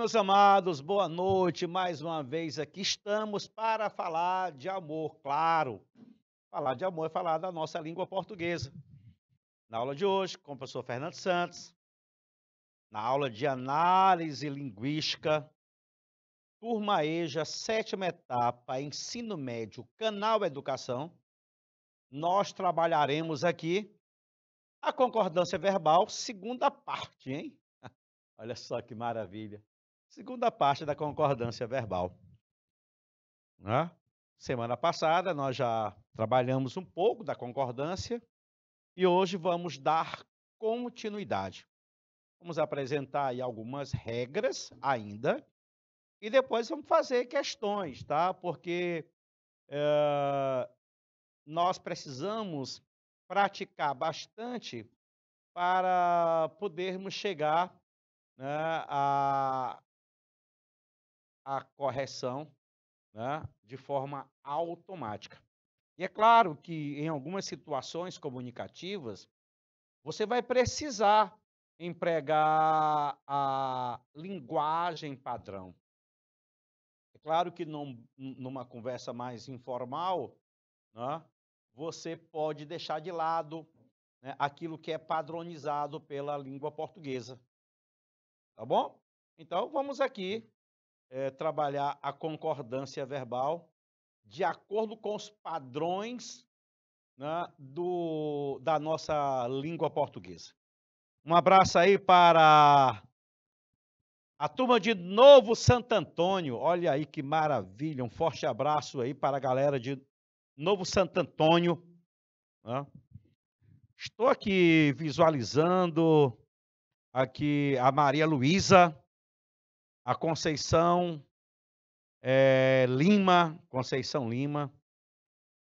meus amados, boa noite. Mais uma vez aqui estamos para falar de amor, claro. Falar de amor é falar da nossa língua portuguesa. Na aula de hoje, com o professor Fernando Santos, na aula de análise linguística, turma EJA, sétima etapa, ensino médio, canal Educação, nós trabalharemos aqui a concordância verbal, segunda parte, hein? Olha só que maravilha. Segunda parte da concordância verbal. Né? Semana passada nós já trabalhamos um pouco da concordância e hoje vamos dar continuidade. Vamos apresentar aí algumas regras ainda e depois vamos fazer questões, tá? Porque é, nós precisamos praticar bastante para podermos chegar né, a, a correção né, de forma automática. E é claro que em algumas situações comunicativas, você vai precisar empregar a linguagem padrão. É claro que num, numa conversa mais informal, né, você pode deixar de lado né, aquilo que é padronizado pela língua portuguesa. Tá bom? Então vamos aqui é, trabalhar a concordância verbal de acordo com os padrões né, do, da nossa língua portuguesa. Um abraço aí para a turma de Novo Santo Antônio. Olha aí que maravilha. Um forte abraço aí para a galera de Novo Santo Antônio. Né? Estou aqui visualizando aqui a Maria Luísa, a Conceição é, Lima, Conceição Lima.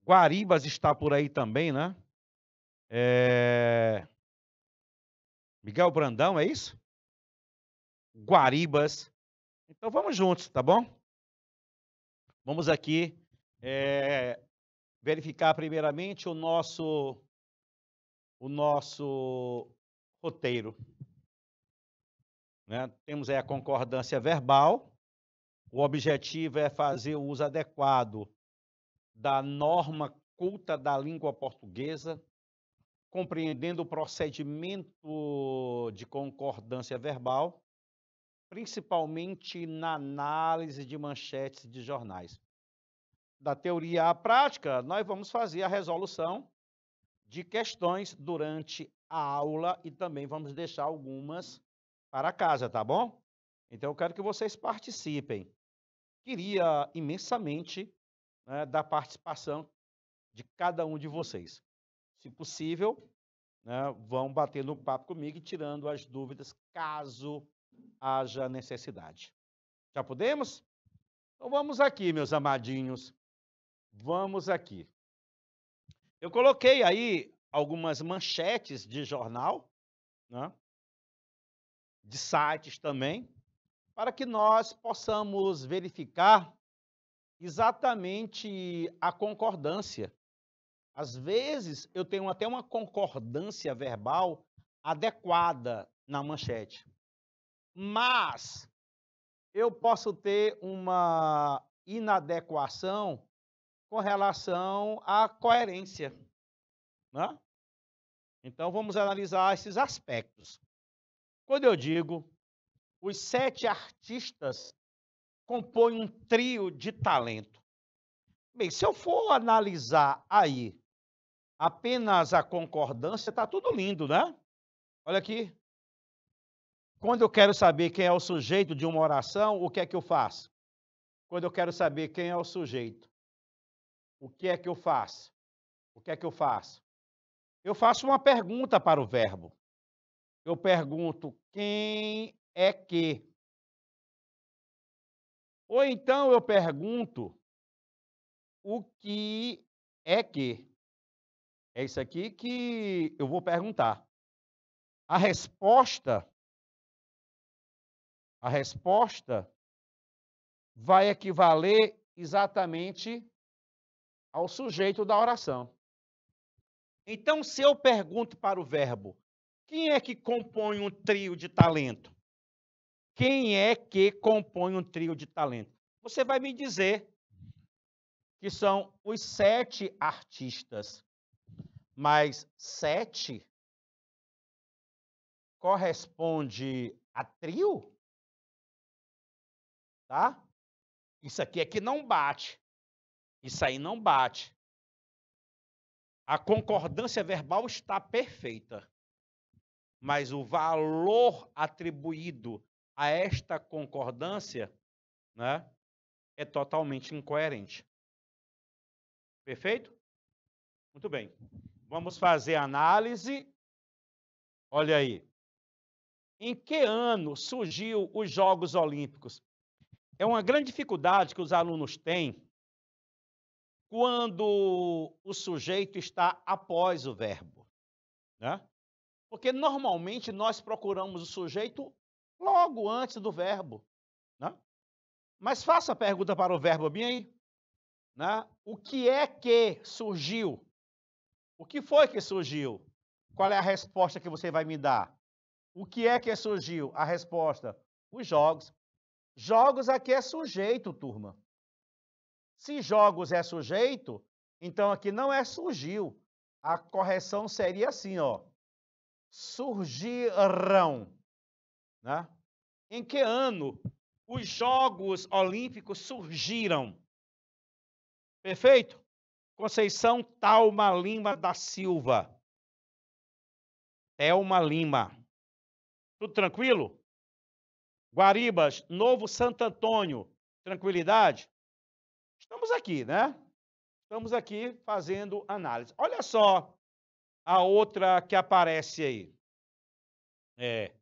Guaribas está por aí também, né? É... Miguel Brandão, é isso? Guaribas. Então vamos juntos, tá bom? Vamos aqui é, verificar primeiramente o nosso o nosso roteiro. Né? Temos aí a concordância verbal. O objetivo é fazer o uso adequado da norma culta da língua portuguesa, compreendendo o procedimento de concordância verbal, principalmente na análise de manchetes de jornais. Da teoria à prática, nós vamos fazer a resolução de questões durante a aula e também vamos deixar algumas para casa, tá bom? Então eu quero que vocês participem. Queria imensamente né, da participação de cada um de vocês. Se possível, né, vão batendo um papo comigo e tirando as dúvidas, caso haja necessidade. Já podemos? Então vamos aqui, meus amadinhos. Vamos aqui. Eu coloquei aí algumas manchetes de jornal, né? de sites também, para que nós possamos verificar exatamente a concordância. Às vezes, eu tenho até uma concordância verbal adequada na manchete, mas eu posso ter uma inadequação com relação à coerência. Né? Então, vamos analisar esses aspectos. Quando eu digo, os sete artistas compõem um trio de talento. Bem, se eu for analisar aí apenas a concordância, está tudo lindo, né? Olha aqui. Quando eu quero saber quem é o sujeito de uma oração, o que é que eu faço? Quando eu quero saber quem é o sujeito, o que é que eu faço? O que é que eu faço? Eu faço uma pergunta para o verbo eu pergunto quem é que. Ou então eu pergunto o que é que. É isso aqui que eu vou perguntar. A resposta a resposta vai equivaler exatamente ao sujeito da oração. Então, se eu pergunto para o verbo quem é que compõe um trio de talento? Quem é que compõe um trio de talento? Você vai me dizer que são os sete artistas, mas sete corresponde a trio? Tá? Isso aqui é que não bate. Isso aí não bate. A concordância verbal está perfeita mas o valor atribuído a esta concordância né, é totalmente incoerente. Perfeito? Muito bem. Vamos fazer análise. Olha aí. Em que ano surgiu os Jogos Olímpicos? É uma grande dificuldade que os alunos têm quando o sujeito está após o verbo. Né? Porque normalmente nós procuramos o sujeito logo antes do verbo. Né? Mas faça a pergunta para o verbo bem aí. Né? O que é que surgiu? O que foi que surgiu? Qual é a resposta que você vai me dar? O que é que surgiu? A resposta: os jogos. Jogos aqui é sujeito, turma. Se jogos é sujeito, então aqui não é surgiu. A correção seria assim, ó surgirão? Né? Em que ano os Jogos Olímpicos surgiram? Perfeito? Conceição Talma Lima da Silva. Thelma Lima. Tudo tranquilo? Guaribas, Novo Santo Antônio. Tranquilidade? Estamos aqui, né? Estamos aqui fazendo análise. Olha só a outra que aparece aí? É.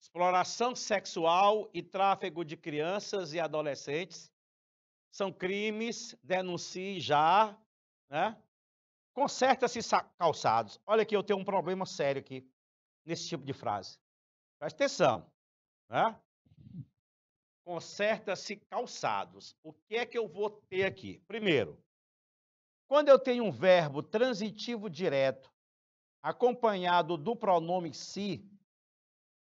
Exploração sexual e tráfego de crianças e adolescentes são crimes, denuncie já, né? Conserta-se calçados. Olha que eu tenho um problema sério aqui nesse tipo de frase. Presta atenção, né? Conserta-se calçados. O que é que eu vou ter aqui? Primeiro, quando eu tenho um verbo transitivo direto acompanhado do pronome si,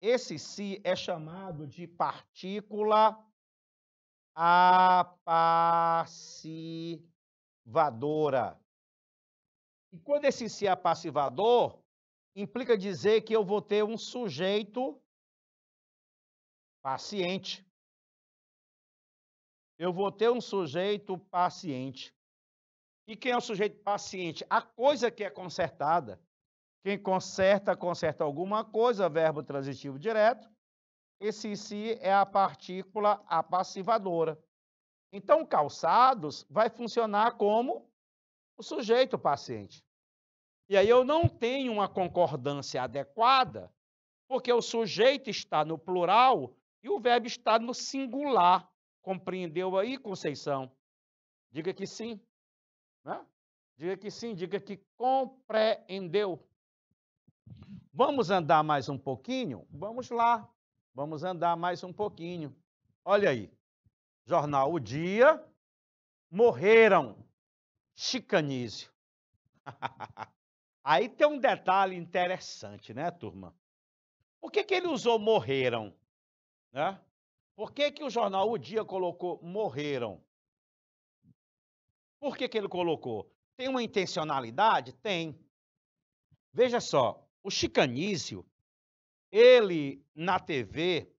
esse si é chamado de partícula apassivadora. E quando esse si é apassivador, implica dizer que eu vou ter um sujeito paciente. Eu vou ter um sujeito paciente. E quem é o sujeito paciente? A coisa que é consertada. Quem conserta, conserta alguma coisa, verbo transitivo direto. Esse em si é a partícula apassivadora. Então, calçados vai funcionar como o sujeito paciente. E aí eu não tenho uma concordância adequada, porque o sujeito está no plural e o verbo está no singular. Compreendeu aí, Conceição? Diga que sim. Né? Diga que sim, diga que compreendeu. Vamos andar mais um pouquinho? Vamos lá. Vamos andar mais um pouquinho. Olha aí. Jornal O Dia. Morreram. Chicanísio. aí tem um detalhe interessante, né, turma? Por que, que ele usou morreram? Né? Por que, que o jornal O Dia colocou morreram? Por que, que ele colocou? Tem uma intencionalidade? Tem. Veja só, o Chicanísio, ele na TV,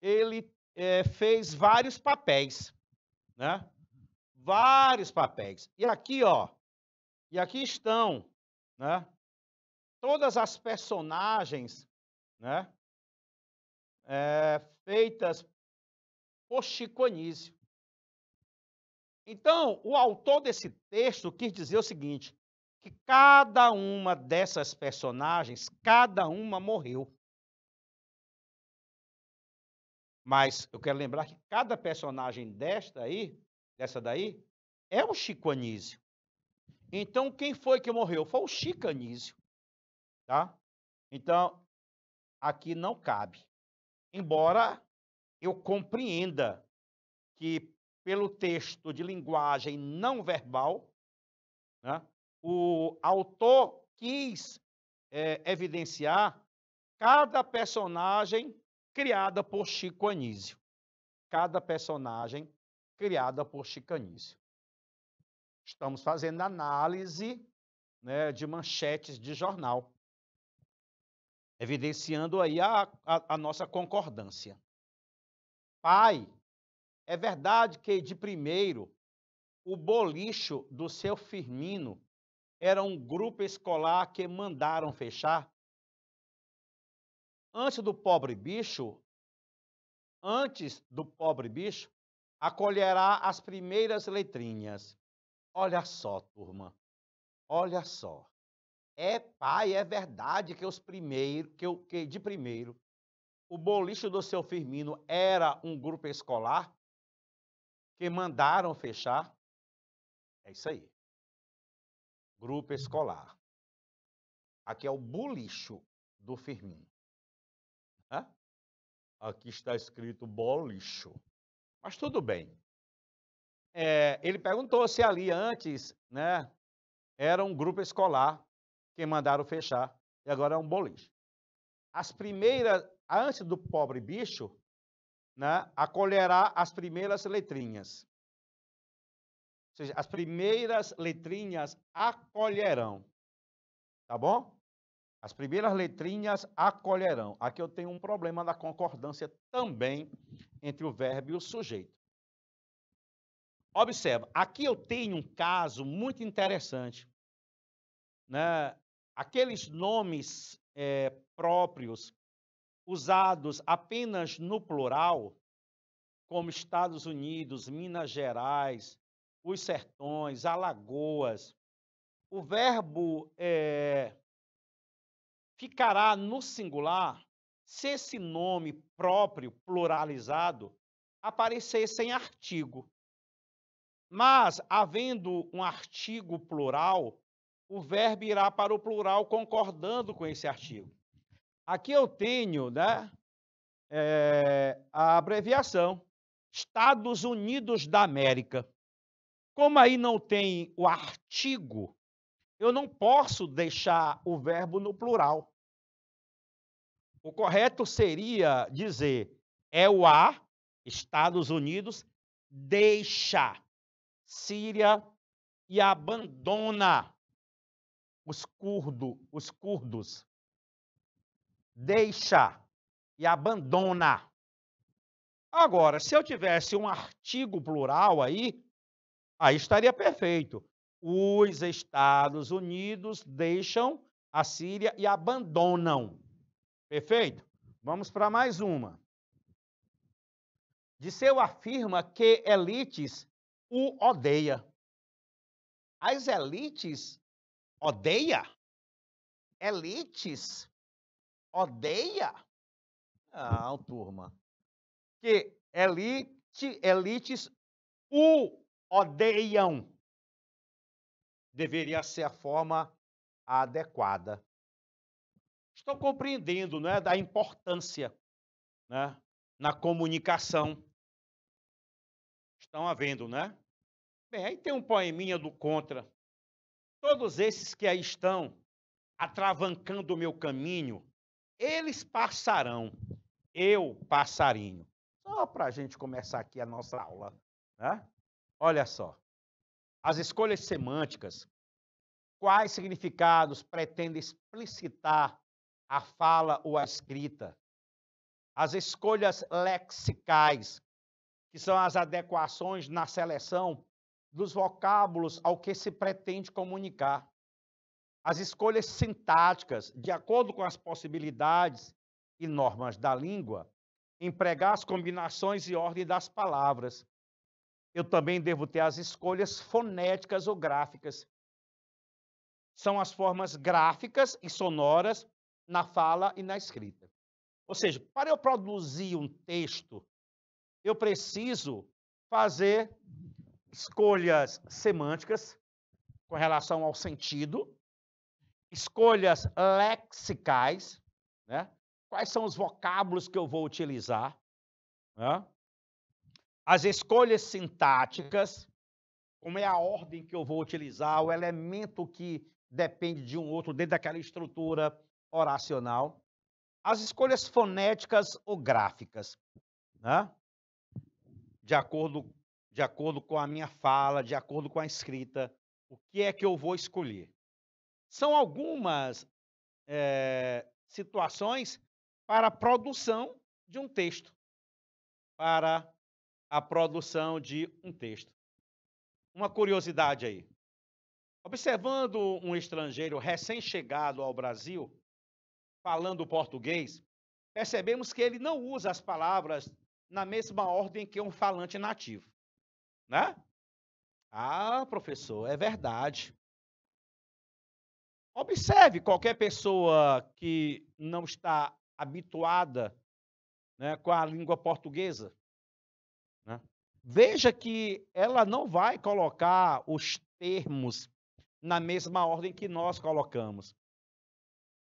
ele é, fez vários papéis, né? Vários papéis. E aqui, ó, e aqui estão, né? Todas as personagens, né? É, feitas por Chicanísio. Então, o autor desse texto quis dizer o seguinte: que cada uma dessas personagens, cada uma morreu. Mas eu quero lembrar que cada personagem desta aí, dessa daí, é o Chico Anísio. Então, quem foi que morreu? Foi o Chico Anísio. Tá? Então, aqui não cabe. Embora eu compreenda que pelo texto de linguagem não verbal, né, o autor quis é, evidenciar cada personagem criada por Chico Anísio. Cada personagem criada por Chico Anísio. Estamos fazendo análise né, de manchetes de jornal, evidenciando aí a, a, a nossa concordância. Pai é verdade que, de primeiro, o bolicho do seu Firmino era um grupo escolar que mandaram fechar? Antes do pobre bicho, antes do pobre bicho, acolherá as primeiras letrinhas. Olha só, turma. Olha só. É pai, é verdade que os primeiros, que, que de primeiro, o bolicho do seu Firmino era um grupo escolar? que mandaram fechar. É isso aí. Grupo hum. escolar. Aqui é o bolicho do Firmino. Hã? Aqui está escrito bolicho. Mas tudo bem. É, ele perguntou se ali antes né, era um grupo escolar que mandaram fechar e agora é um boliche. As primeiras, antes do pobre bicho, né, acolherá as primeiras letrinhas. Ou seja, as primeiras letrinhas acolherão. Tá bom? As primeiras letrinhas acolherão. Aqui eu tenho um problema da concordância também entre o verbo e o sujeito. Observa, aqui eu tenho um caso muito interessante. Né? Aqueles nomes é, próprios usados apenas no plural, como Estados Unidos, Minas Gerais, os Sertões, Alagoas, o verbo é, ficará no singular se esse nome próprio, pluralizado, aparecer sem artigo. Mas, havendo um artigo plural, o verbo irá para o plural concordando com esse artigo. Aqui eu tenho né, é, a abreviação Estados Unidos da América. Como aí não tem o artigo, eu não posso deixar o verbo no plural. O correto seria dizer é o A, Estados Unidos, deixa Síria e abandona os, curdo, os curdos deixa e abandona. Agora, se eu tivesse um artigo plural aí, aí estaria perfeito. Os Estados Unidos deixam a Síria e abandonam. Perfeito? Vamos para mais uma. Disseu afirma que elites o odeia. As elites odeia? Elites Odeia? Não, turma. Que elite, elites o odeiam. Deveria ser a forma adequada. Estão compreendendo, né, da importância, né, na comunicação. Estão havendo, né? Bem, aí tem um poeminha do contra. Todos esses que aí estão atravancando o meu caminho, eles passarão, eu passarinho. Só para a gente começar aqui a nossa aula. Né? Olha só. As escolhas semânticas. Quais significados pretende explicitar a fala ou a escrita? As escolhas lexicais, que são as adequações na seleção dos vocábulos ao que se pretende comunicar. As escolhas sintáticas, de acordo com as possibilidades e normas da língua, empregar as combinações e ordem das palavras. Eu também devo ter as escolhas fonéticas ou gráficas. São as formas gráficas e sonoras na fala e na escrita. Ou seja, para eu produzir um texto, eu preciso fazer escolhas semânticas com relação ao sentido, escolhas lexicais, né? quais são os vocábulos que eu vou utilizar, né? as escolhas sintáticas, como é a ordem que eu vou utilizar, o elemento que depende de um outro dentro daquela estrutura oracional, as escolhas fonéticas ou gráficas, né? de, acordo, de acordo com a minha fala, de acordo com a escrita, o que é que eu vou escolher. São algumas é, situações para a produção de um texto. Para a produção de um texto. Uma curiosidade aí. Observando um estrangeiro recém-chegado ao Brasil, falando português, percebemos que ele não usa as palavras na mesma ordem que um falante nativo. Né? Ah, professor, é verdade. Observe qualquer pessoa que não está habituada né, com a língua portuguesa. Né? Veja que ela não vai colocar os termos na mesma ordem que nós colocamos.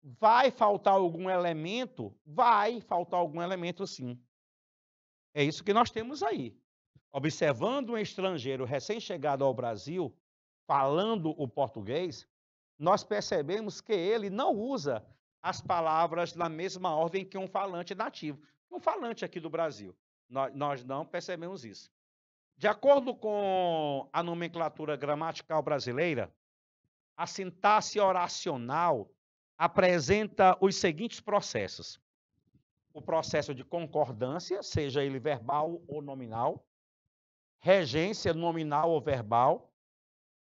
Vai faltar algum elemento? Vai faltar algum elemento, sim. É isso que nós temos aí. Observando um estrangeiro recém-chegado ao Brasil, falando o português, nós percebemos que ele não usa as palavras na mesma ordem que um falante nativo. Um falante aqui do Brasil. Nós, nós não percebemos isso. De acordo com a nomenclatura gramatical brasileira, a sintaxe oracional apresenta os seguintes processos: o processo de concordância, seja ele verbal ou nominal, regência nominal ou verbal,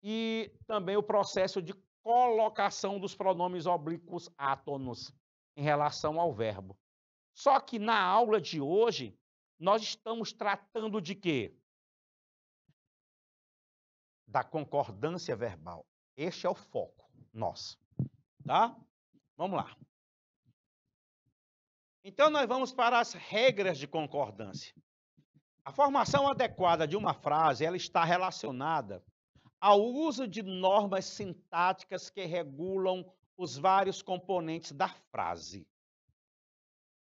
e também o processo de colocação dos pronomes oblíquos átonos em relação ao verbo. Só que na aula de hoje, nós estamos tratando de quê? Da concordância verbal. Este é o foco nosso. Tá? Vamos lá. Então, nós vamos para as regras de concordância. A formação adequada de uma frase ela está relacionada ao uso de normas sintáticas que regulam os vários componentes da frase.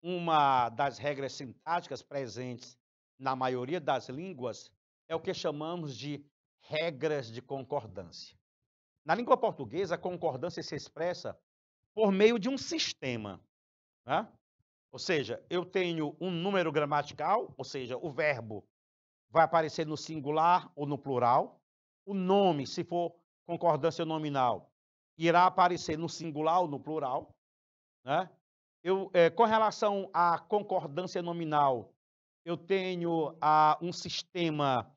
Uma das regras sintáticas presentes na maioria das línguas é o que chamamos de regras de concordância. Na língua portuguesa, a concordância se expressa por meio de um sistema. Né? Ou seja, eu tenho um número gramatical, ou seja, o verbo vai aparecer no singular ou no plural o nome, se for concordância nominal, irá aparecer no singular ou no plural. Né? Eu, é, com relação à concordância nominal, eu tenho a, ah, um sistema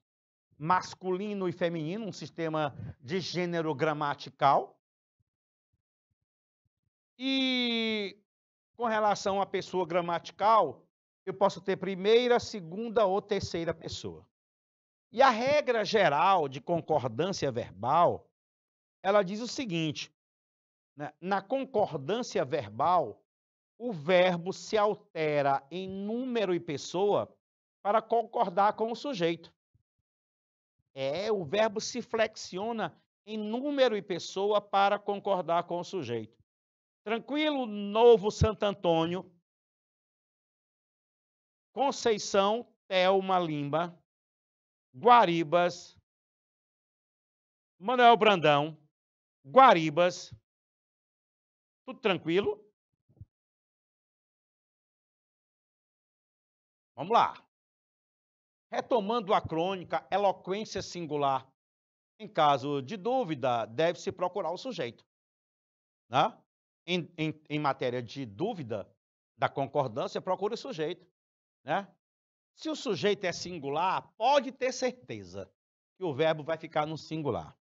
masculino e feminino, um sistema de gênero gramatical. E com relação à pessoa gramatical, eu posso ter primeira, segunda ou terceira pessoa. E a regra geral de concordância verbal, ela diz o seguinte: né? na concordância verbal, o verbo se altera em número e pessoa para concordar com o sujeito. É, o verbo se flexiona em número e pessoa para concordar com o sujeito. Tranquilo, novo Santo Antônio. Conceição Thelma Limba Guaribas, Manuel Brandão, Guaribas. Tudo tranquilo? Vamos lá. Retomando a crônica, eloquência singular. Em caso de dúvida, deve-se procurar o sujeito. Né? Em, em, em, matéria de dúvida da concordância, procura o sujeito. Né? Se o sujeito é singular, pode ter certeza que o verbo vai ficar no singular.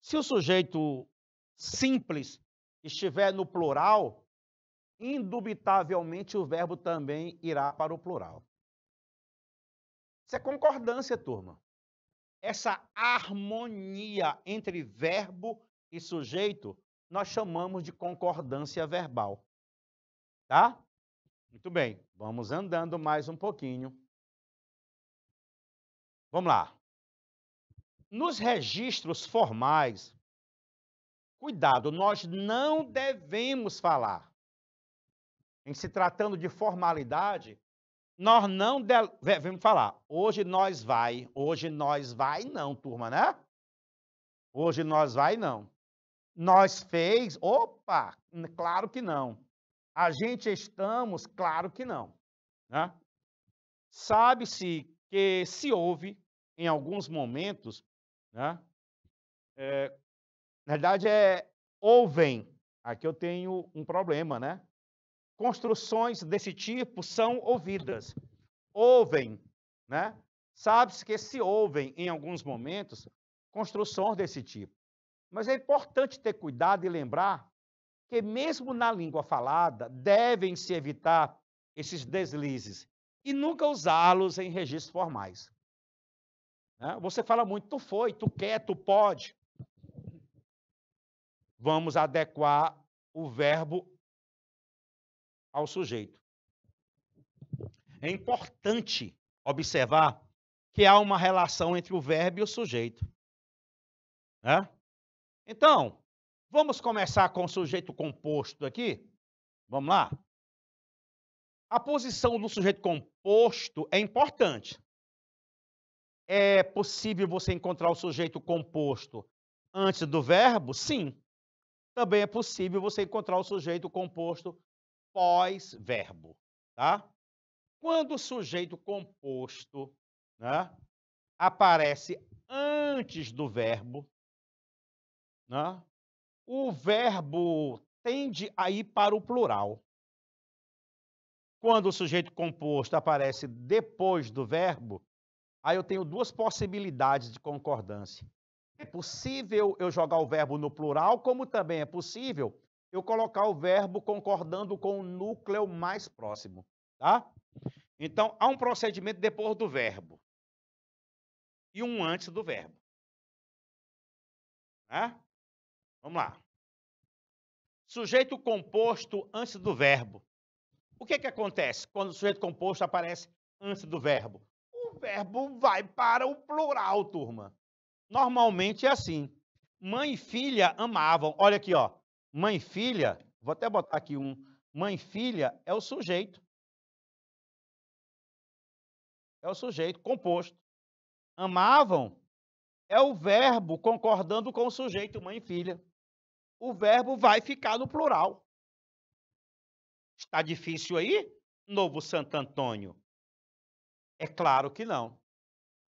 Se o sujeito simples estiver no plural, indubitavelmente o verbo também irá para o plural. Isso é concordância, turma. Essa harmonia entre verbo e sujeito nós chamamos de concordância verbal. Tá? Muito bem, vamos andando mais um pouquinho. Vamos lá. Nos registros formais, cuidado, nós não devemos falar. Em se tratando de formalidade, nós não devemos falar. Hoje nós vai, hoje nós vai não, turma, né? Hoje nós vai não. Nós fez, opa, claro que não. A gente estamos? Claro que não. Né? Sabe-se que se houve, em alguns momentos, né? É, na verdade, é ouvem. Aqui eu tenho um problema, né? Construções desse tipo são ouvidas. Ouvem, né? Sabe-se que se ouvem, em alguns momentos, construções desse tipo. Mas é importante ter cuidado e lembrar que, mesmo na língua falada, devem-se evitar esses deslizes e nunca usá-los em registros formais. Né? Você fala muito, tu foi, tu quer, tu pode. Vamos adequar o verbo ao sujeito. É importante observar que há uma relação entre o verbo e o sujeito. Né? Então, Vamos começar com o sujeito composto aqui? Vamos lá? A posição do sujeito composto é importante. É possível você encontrar o sujeito composto antes do verbo? Sim. Também é possível você encontrar o sujeito composto pós-verbo, tá? Quando o sujeito composto né, aparece antes do verbo, né, o verbo tende a ir para o plural. Quando o sujeito composto aparece depois do verbo, aí eu tenho duas possibilidades de concordância. É possível eu jogar o verbo no plural, como também é possível eu colocar o verbo concordando com o núcleo mais próximo, tá? Então, há um procedimento depois do verbo e um antes do verbo. Né? Vamos lá. Sujeito composto antes do verbo. O que, é que acontece quando o sujeito composto aparece antes do verbo? O verbo vai para o plural, turma. Normalmente é assim. Mãe e filha amavam. Olha aqui, ó. Mãe e filha, vou até botar aqui um. Mãe e filha é o sujeito. É o sujeito composto. Amavam é o verbo concordando com o sujeito, mãe e filha o verbo vai ficar no plural. Está difícil aí, Novo Santo Antônio? É claro que não.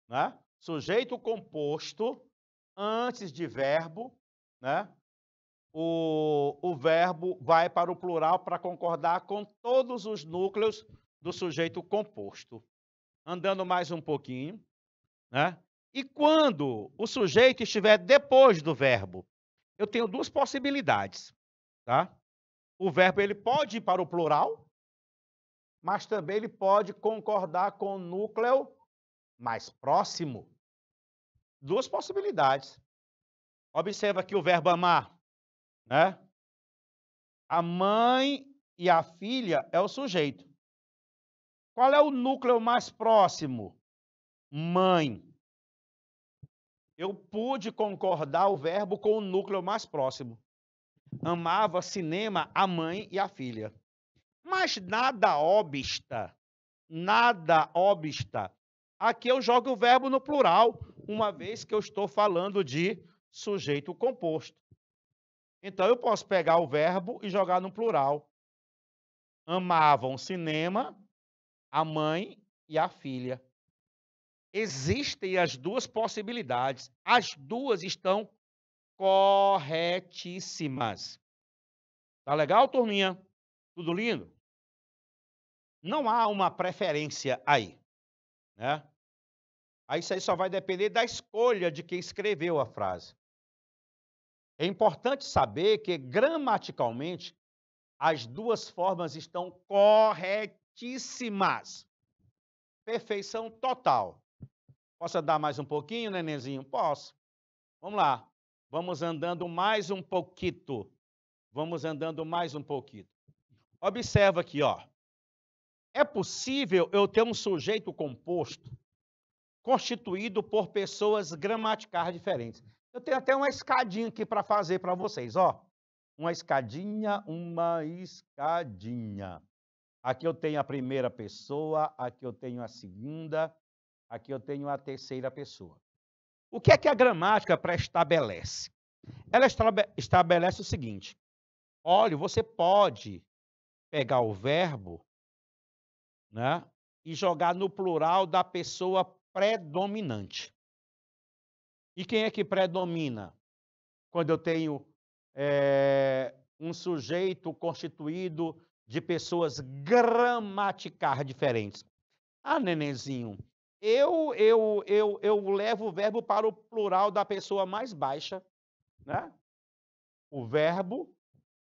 Né? Sujeito composto antes de verbo, né? O, o verbo vai para o plural para concordar com todos os núcleos do sujeito composto. Andando mais um pouquinho, né? E quando o sujeito estiver depois do verbo, eu tenho duas possibilidades, tá? O verbo ele pode ir para o plural, mas também ele pode concordar com o núcleo mais próximo. Duas possibilidades. Observa que o verbo amar, né? A mãe e a filha é o sujeito. Qual é o núcleo mais próximo? Mãe eu pude concordar o verbo com o núcleo mais próximo. Amava cinema a mãe e a filha. Mas nada obsta, nada obsta. Aqui eu jogo o verbo no plural, uma vez que eu estou falando de sujeito composto. Então eu posso pegar o verbo e jogar no plural. Amavam cinema, a mãe e a filha existem as duas possibilidades. As duas estão corretíssimas. Tá legal, turminha? Tudo lindo? Não há uma preferência aí, né? Aí isso aí só vai depender da escolha de quem escreveu a frase. É importante saber que gramaticalmente as duas formas estão corretíssimas. Perfeição total. Posso dar mais um pouquinho, nenenzinho? Posso. Vamos lá. Vamos andando mais um pouquinho. Vamos andando mais um pouquinho. Observa aqui, ó. É possível eu ter um sujeito composto constituído por pessoas gramaticais diferentes. Eu tenho até uma escadinha aqui para fazer para vocês, ó. Uma escadinha, uma escadinha. Aqui eu tenho a primeira pessoa, aqui eu tenho a segunda, Aqui eu tenho a terceira pessoa. O que é que a gramática pré-estabelece? Ela estabelece o seguinte: olha, você pode pegar o verbo né, e jogar no plural da pessoa predominante. E quem é que predomina? Quando eu tenho é, um sujeito constituído de pessoas gramaticais diferentes. Ah, nenenzinho, eu, eu, eu, eu levo o verbo para o plural da pessoa mais baixa, né? O verbo,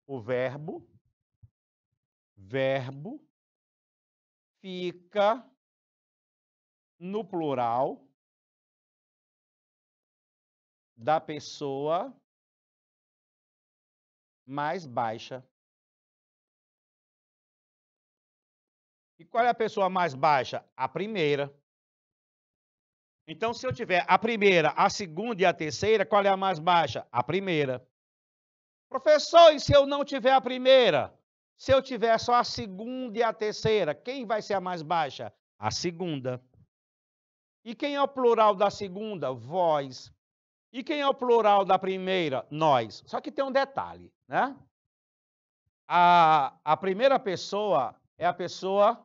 o verbo, verbo fica no plural da pessoa mais baixa. E qual é a pessoa mais baixa? A primeira. Então, se eu tiver a primeira, a segunda e a terceira, qual é a mais baixa? A primeira. Professor, e se eu não tiver a primeira? Se eu tiver só a segunda e a terceira, quem vai ser a mais baixa? A segunda. E quem é o plural da segunda? Vós. E quem é o plural da primeira? Nós. Só que tem um detalhe, né? A, a primeira pessoa é a pessoa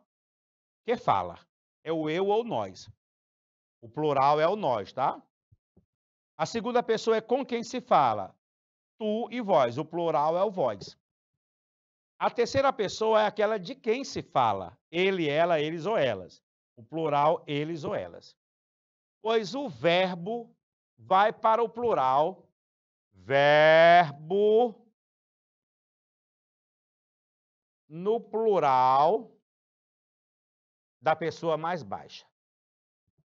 que fala. É o eu ou nós. O plural é o nós, tá? A segunda pessoa é com quem se fala. Tu e vós. O plural é o vós. A terceira pessoa é aquela de quem se fala. Ele, ela, eles ou elas. O plural, eles ou elas. Pois o verbo vai para o plural. Verbo. No plural da pessoa mais baixa.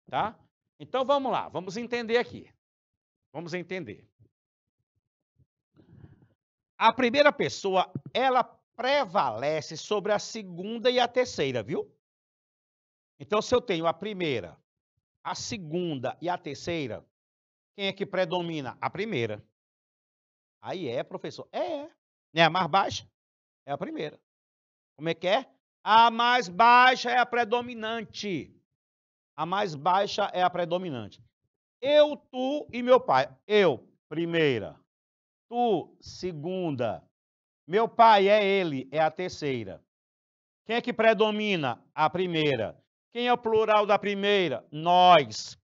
Tá? Então vamos lá, vamos entender aqui. Vamos entender. A primeira pessoa, ela prevalece sobre a segunda e a terceira, viu? Então, se eu tenho a primeira, a segunda e a terceira, quem é que predomina? A primeira. Aí é, professor? É, é. é a mais baixa? É a primeira. Como é que é? A mais baixa é a predominante. A mais baixa é a predominante. Eu, tu e meu pai. Eu, primeira. Tu, segunda. Meu pai é ele, é a terceira. Quem é que predomina? A primeira. Quem é o plural da primeira? Nós.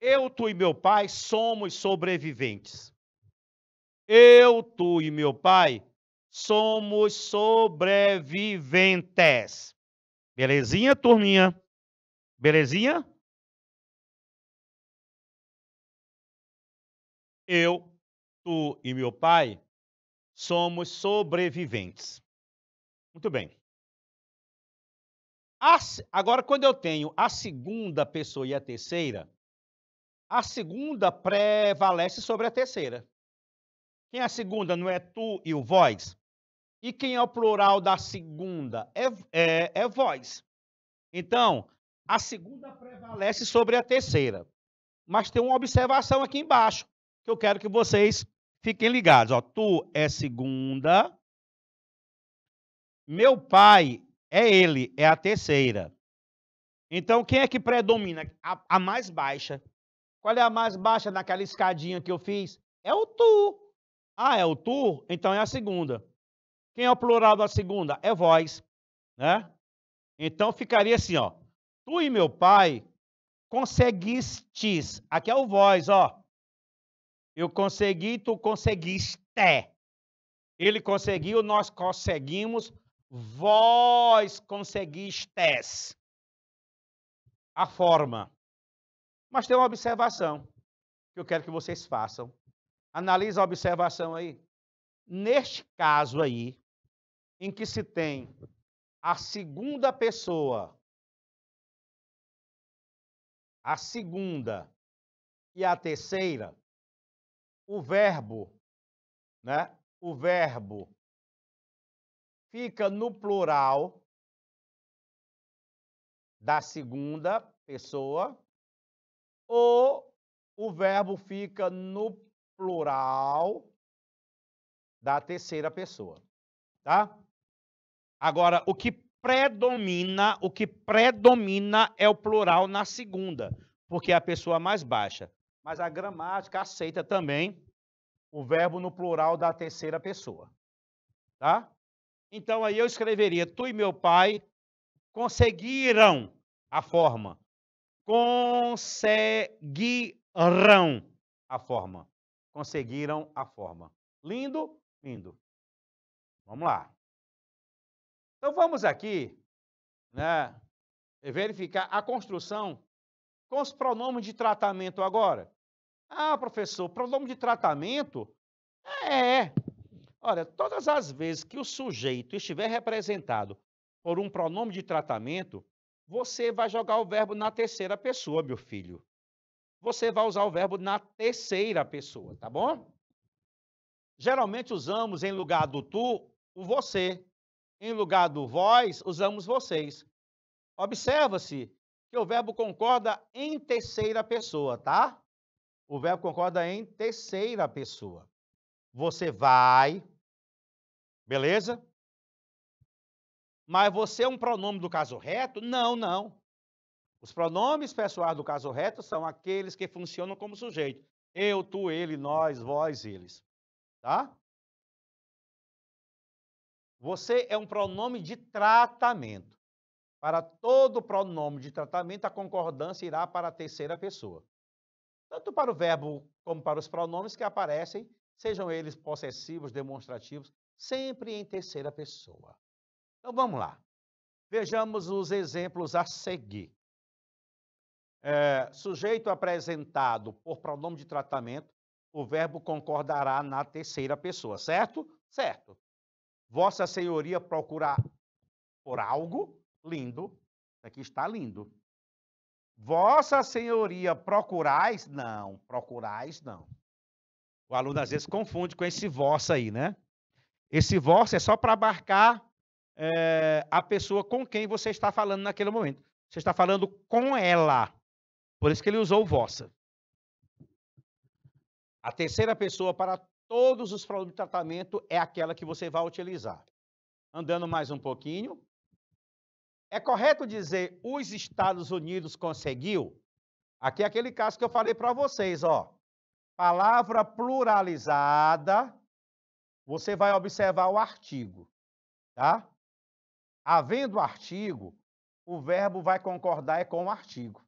Eu, tu e meu pai somos sobreviventes. Eu, tu e meu pai somos sobreviventes. Belezinha, turminha? Belezinha? Eu, tu e meu pai somos sobreviventes. Muito bem. Agora, quando eu tenho a segunda pessoa e a terceira, a segunda prevalece sobre a terceira. Quem é a segunda? Não é tu e o vós? E quem é o plural da segunda? É, é, é vós. Então, a segunda prevalece sobre a terceira. Mas tem uma observação aqui embaixo, que eu quero que vocês fiquem ligados. Ó, tu é segunda, meu pai é ele, é a terceira. Então, quem é que predomina? A, a mais baixa. Qual é a mais baixa naquela escadinha que eu fiz? É o tu. Ah, é o tu? Então é a segunda. Quem é o plural da segunda? É vós, né? Então ficaria assim, ó. Tu e meu pai conseguistes. Aqui é o vós, ó. Eu consegui, tu conseguiste. Ele conseguiu, nós conseguimos. Vós conseguistes. A forma. Mas tem uma observação que eu quero que vocês façam. Analisa a observação aí. Neste caso aí, em que se tem a segunda pessoa, a segunda e a terceira, o verbo, né? O verbo fica no plural da segunda pessoa ou o verbo fica no plural da terceira pessoa, tá? Agora, o que predomina, o que predomina é o plural na segunda, porque é a pessoa mais baixa. Mas a gramática aceita também o verbo no plural da terceira pessoa. Tá? Então aí eu escreveria: tu e meu pai conseguiram a forma. Conseguirão a forma. Conseguiram a forma. Lindo? Lindo. Vamos lá. Então vamos aqui né, verificar a construção com os pronomes de tratamento agora. Ah, professor, pronome de tratamento? É, é. Olha, todas as vezes que o sujeito estiver representado por um pronome de tratamento, você vai jogar o verbo na terceira pessoa, meu filho. Você vai usar o verbo na terceira pessoa, tá bom? Geralmente usamos em lugar do tu o você em lugar do vós, usamos vocês. Observa-se que o verbo concorda em terceira pessoa, tá? O verbo concorda em terceira pessoa. Você vai, beleza? Mas você é um pronome do caso reto? Não, não. Os pronomes pessoais do caso reto são aqueles que funcionam como sujeito. Eu, tu, ele, nós, vós, eles. Tá? Você é um pronome de tratamento. Para todo pronome de tratamento, a concordância irá para a terceira pessoa. Tanto para o verbo como para os pronomes que aparecem, sejam eles possessivos, demonstrativos, sempre em terceira pessoa. Então vamos lá. Vejamos os exemplos a seguir. É, sujeito apresentado por pronome de tratamento, o verbo concordará na terceira pessoa, certo? Certo. Vossa Senhoria procura por algo lindo. Aqui né, está lindo. Vossa Senhoria procurais? Não, procurais não. O aluno às vezes confunde com esse vossa aí, né? Esse vossa é só para abarcar é, a pessoa com quem você está falando naquele momento. Você está falando com ela. Por isso que ele usou vossa. A terceira pessoa para todos os produtos de tratamento é aquela que você vai utilizar. Andando mais um pouquinho. É correto dizer os Estados Unidos conseguiu? Aqui é aquele caso que eu falei para vocês, ó. Palavra pluralizada, você vai observar o artigo, tá? Havendo artigo, o verbo vai concordar é com o artigo.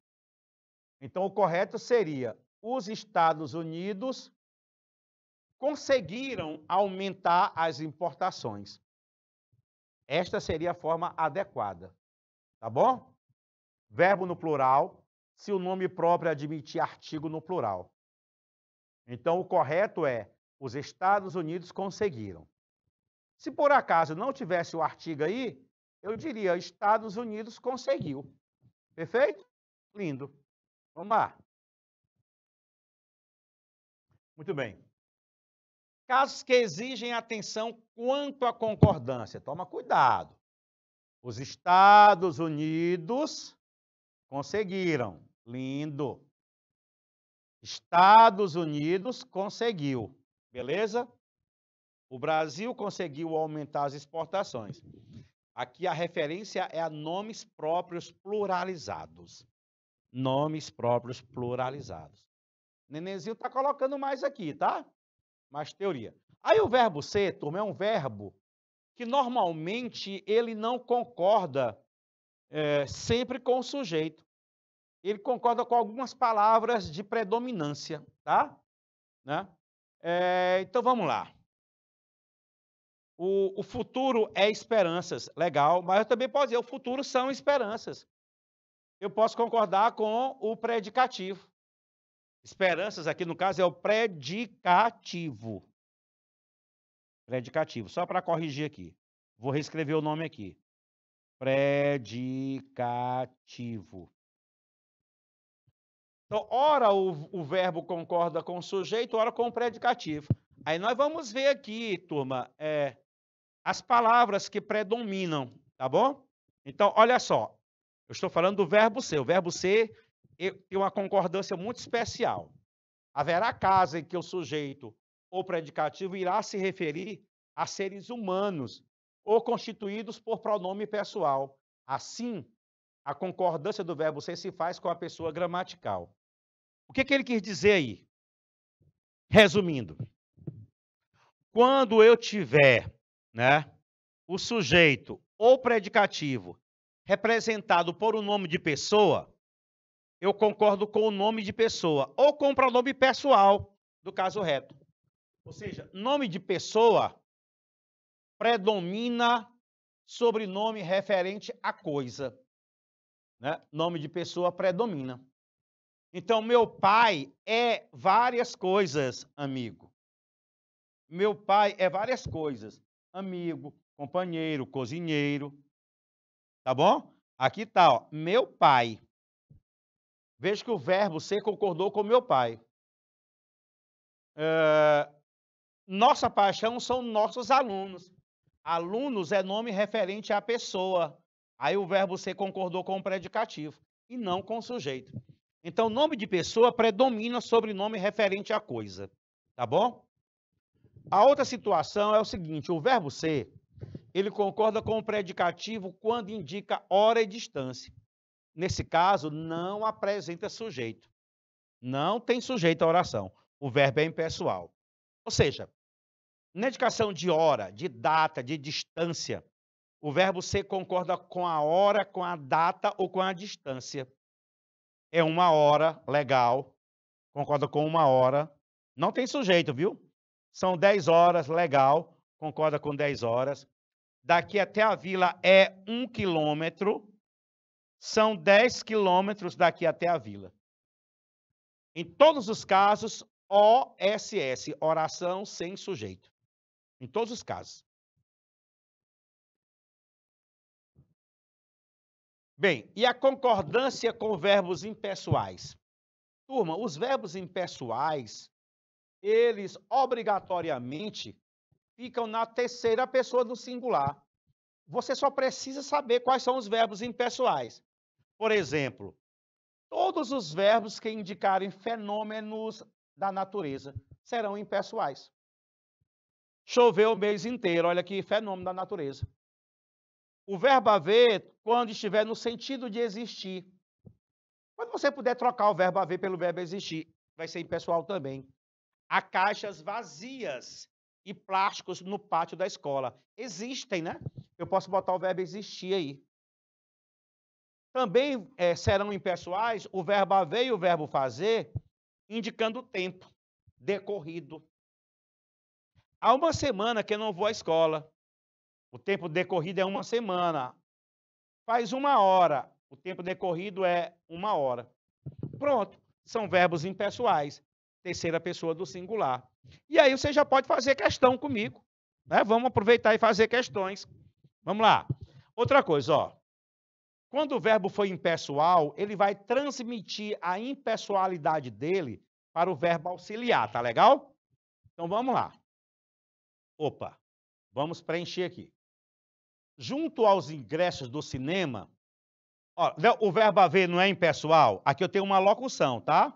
Então, o correto seria os Estados Unidos conseguiram aumentar as importações. Esta seria a forma adequada. Tá bom? Verbo no plural, se o nome próprio é admitir artigo no plural. Então, o correto é: os Estados Unidos conseguiram. Se por acaso não tivesse o artigo aí, eu diria: Estados Unidos conseguiu. Perfeito? Lindo. Vamos lá. Muito bem. Casos que exigem atenção quanto à concordância. Toma cuidado. Os Estados Unidos conseguiram. Lindo. Estados Unidos conseguiu. Beleza? O Brasil conseguiu aumentar as exportações. Aqui a referência é a nomes próprios pluralizados. Nomes próprios pluralizados. Nenenzinho tá colocando mais aqui, tá? mas teoria. Aí o verbo ser, turma, é um verbo que normalmente ele não concorda é, sempre com o sujeito. Ele concorda com algumas palavras de predominância, tá? Né? É, então vamos lá. O, o, futuro é esperanças, legal, mas eu também posso dizer, o futuro são esperanças. Eu posso concordar com o predicativo. Esperanças aqui, no caso, é o predicativo. Predicativo. Só para corrigir aqui. Vou reescrever o nome aqui. Predicativo. Então, ora o, o verbo concorda com o sujeito, ora com o predicativo. Aí nós vamos ver aqui, turma, é, as palavras que predominam, tá bom? Então, olha só. Eu estou falando do verbo ser. O verbo ser tem uma concordância muito especial. Haverá casa em que o sujeito ou predicativo irá se referir a seres humanos ou constituídos por pronome pessoal. Assim, a concordância do verbo ser se faz com a pessoa gramatical. O que, que ele quis dizer aí? Resumindo, quando eu tiver né, o sujeito ou predicativo representado por um nome de pessoa, eu concordo com o nome de pessoa, ou com o pronome pessoal do caso reto. Ou seja, nome de pessoa predomina sobrenome referente à coisa. Né? Nome de pessoa predomina. Então, meu pai é várias coisas, amigo. Meu pai é várias coisas. Amigo, companheiro, cozinheiro. Tá bom? Aqui tá, ó. Meu pai. Veja que o verbo ser concordou com meu pai. É, nossa paixão são nossos alunos. Alunos é nome referente à pessoa. Aí o verbo ser concordou com o predicativo e não com o sujeito. Então, nome de pessoa predomina sobre nome referente à coisa. Tá bom? A outra situação é o seguinte: o verbo ser, ele concorda com o predicativo quando indica hora e distância nesse caso, não apresenta sujeito. Não tem sujeito à oração. O verbo é impessoal. Ou seja, na indicação de hora, de data, de distância, o verbo ser concorda com a hora, com a data ou com a distância. É uma hora, legal. Concorda com uma hora. Não tem sujeito, viu? São 10 horas, legal. Concorda com 10 horas. Daqui até a vila é um quilômetro são 10 quilômetros daqui até a vila. Em todos os casos, OSS, oração sem sujeito. Em todos os casos. Bem, e a concordância com verbos impessoais? Turma, os verbos impessoais, eles obrigatoriamente ficam na terceira pessoa do singular. Você só precisa saber quais são os verbos impessoais. Por exemplo, todos os verbos que indicarem fenômenos da natureza serão impessoais. Choveu o mês inteiro, olha que fenômeno da natureza. O verbo haver, quando estiver no sentido de existir. Quando você puder trocar o verbo haver pelo verbo existir, vai ser impessoal também. Há caixas vazias e plásticos no pátio da escola. Existem, né? Eu posso botar o verbo existir aí. Também é, serão impessoais o verbo haver e o verbo fazer, indicando o tempo decorrido. Há uma semana que eu não vou à escola. O tempo decorrido é uma semana. Faz uma hora. O tempo decorrido é uma hora. Pronto. São verbos impessoais. Terceira pessoa do singular. E aí você já pode fazer questão comigo. Né? Vamos aproveitar e fazer questões. Vamos lá. Outra coisa, ó. Quando o verbo for impessoal, ele vai transmitir a impessoalidade dele para o verbo auxiliar, tá legal? Então vamos lá. Opa, vamos preencher aqui. Junto aos ingressos do cinema, ó, o verbo haver não é impessoal? Aqui eu tenho uma locução, tá?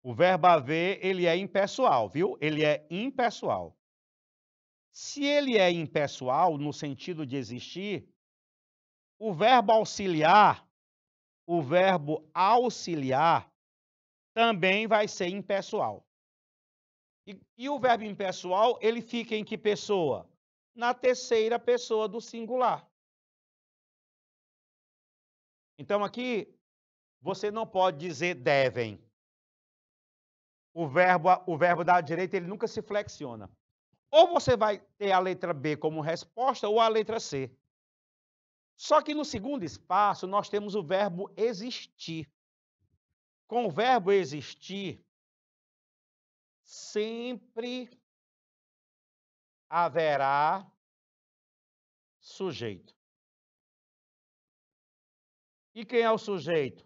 O verbo haver, ele é impessoal, viu? Ele é impessoal. Se ele é impessoal no sentido de existir, o verbo auxiliar, o verbo auxiliar também vai ser impessoal. E, e, o verbo impessoal, ele fica em que pessoa? Na terceira pessoa do singular. Então aqui, você não pode dizer devem. O verbo, o verbo da direita, ele nunca se flexiona. Ou você vai ter a letra B como resposta ou a letra C. Só que no segundo espaço nós temos o verbo existir. Com o verbo existir, sempre haverá sujeito. E quem é o sujeito?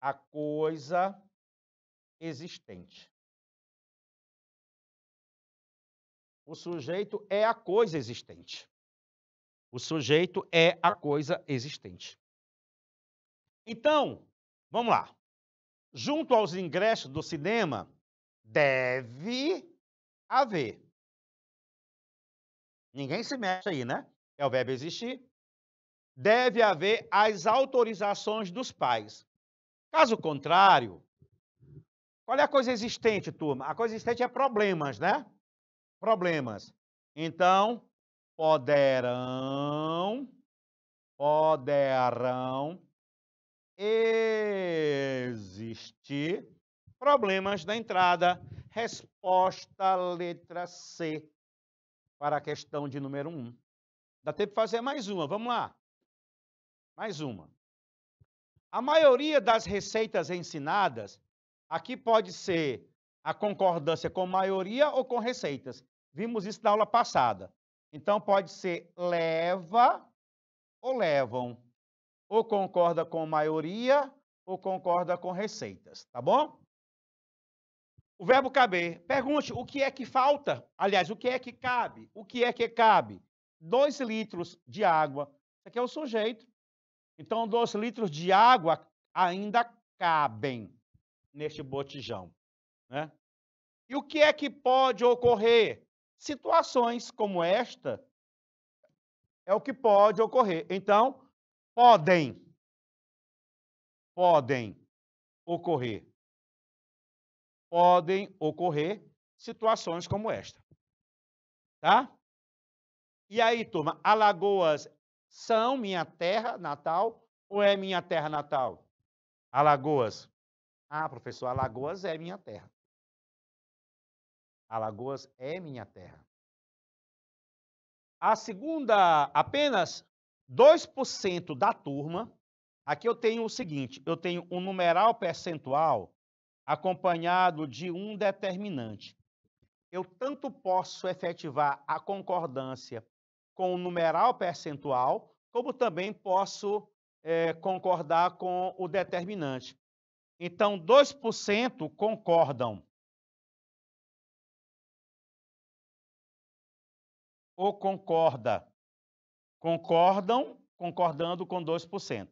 A coisa existente. O sujeito é a coisa existente. O sujeito é a coisa existente. Então, vamos lá. Junto aos ingressos do cinema, deve haver. Ninguém se mexe aí, né? É o verbo existir. Deve haver as autorizações dos pais. Caso contrário, qual é a coisa existente, turma? A coisa existente é problemas, né? Problemas. Então, poderão, poderão existir problemas da entrada. Resposta letra C para a questão de número 1. Um. Dá tempo de fazer mais uma, vamos lá. Mais uma. A maioria das receitas ensinadas, aqui pode ser a concordância com maioria ou com receitas. Vimos isso na aula passada. Então pode ser leva ou levam. Ou concorda com maioria ou concorda com receitas, tá bom? O verbo caber. Pergunte o que é que falta? Aliás, o que é que cabe? O que é que cabe? Dois litros de água. Isso aqui é o sujeito. Então, dois litros de água ainda cabem neste botijão. Né? E o que é que pode ocorrer? Situações como esta é o que pode ocorrer. Então, podem podem ocorrer podem ocorrer situações como esta. Tá? E aí, turma, Alagoas são minha terra natal ou é minha terra natal? Alagoas. Ah, professor, Alagoas é minha terra. Alagoas é minha terra. A segunda, apenas 2% da turma. Aqui eu tenho o seguinte: eu tenho um numeral percentual acompanhado de um determinante. Eu tanto posso efetivar a concordância com o numeral percentual, como também posso é, concordar com o determinante. Então, 2% concordam ou concorda? Concordam, concordando com 2%.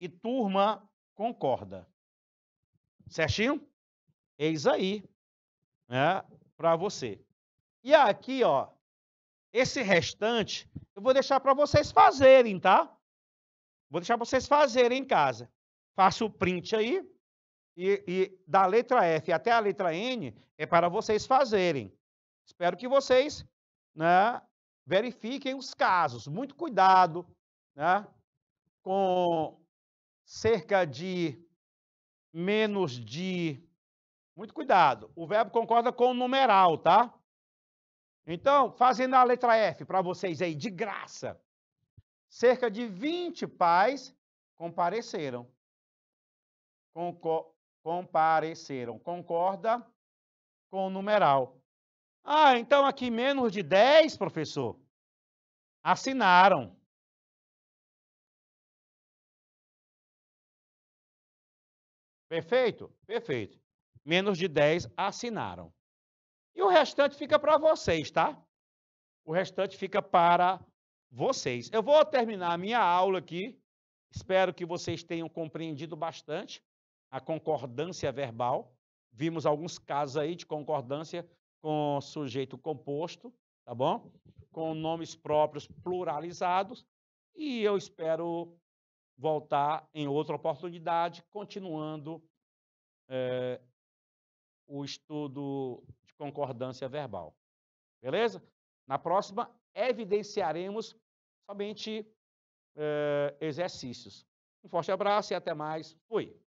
E turma concorda. Certinho? Eis é aí, né, para você. E aqui, ó, esse restante eu vou deixar para vocês fazerem, tá? Vou deixar para vocês fazerem em casa. Faça o print aí e, e da letra F até a letra N é para vocês fazerem. Espero que vocês né, verifiquem os casos. Muito cuidado né, com cerca de menos de. Muito cuidado. O verbo concorda com o numeral, tá? Então, fazendo a letra F para vocês aí, de graça. Cerca de 20 pais compareceram. Conco compareceram. Concorda com o numeral. Ah, então aqui menos de 10, professor. Assinaram. Perfeito? Perfeito. Menos de 10 assinaram. E o restante fica para vocês, tá? O restante fica para vocês. Eu vou terminar a minha aula aqui. Espero que vocês tenham compreendido bastante a concordância verbal. Vimos alguns casos aí de concordância com sujeito composto, tá bom? Com nomes próprios pluralizados. E eu espero voltar em outra oportunidade, continuando é, o estudo de concordância verbal. Beleza? Na próxima, evidenciaremos somente é, exercícios. Um forte abraço e até mais. Fui.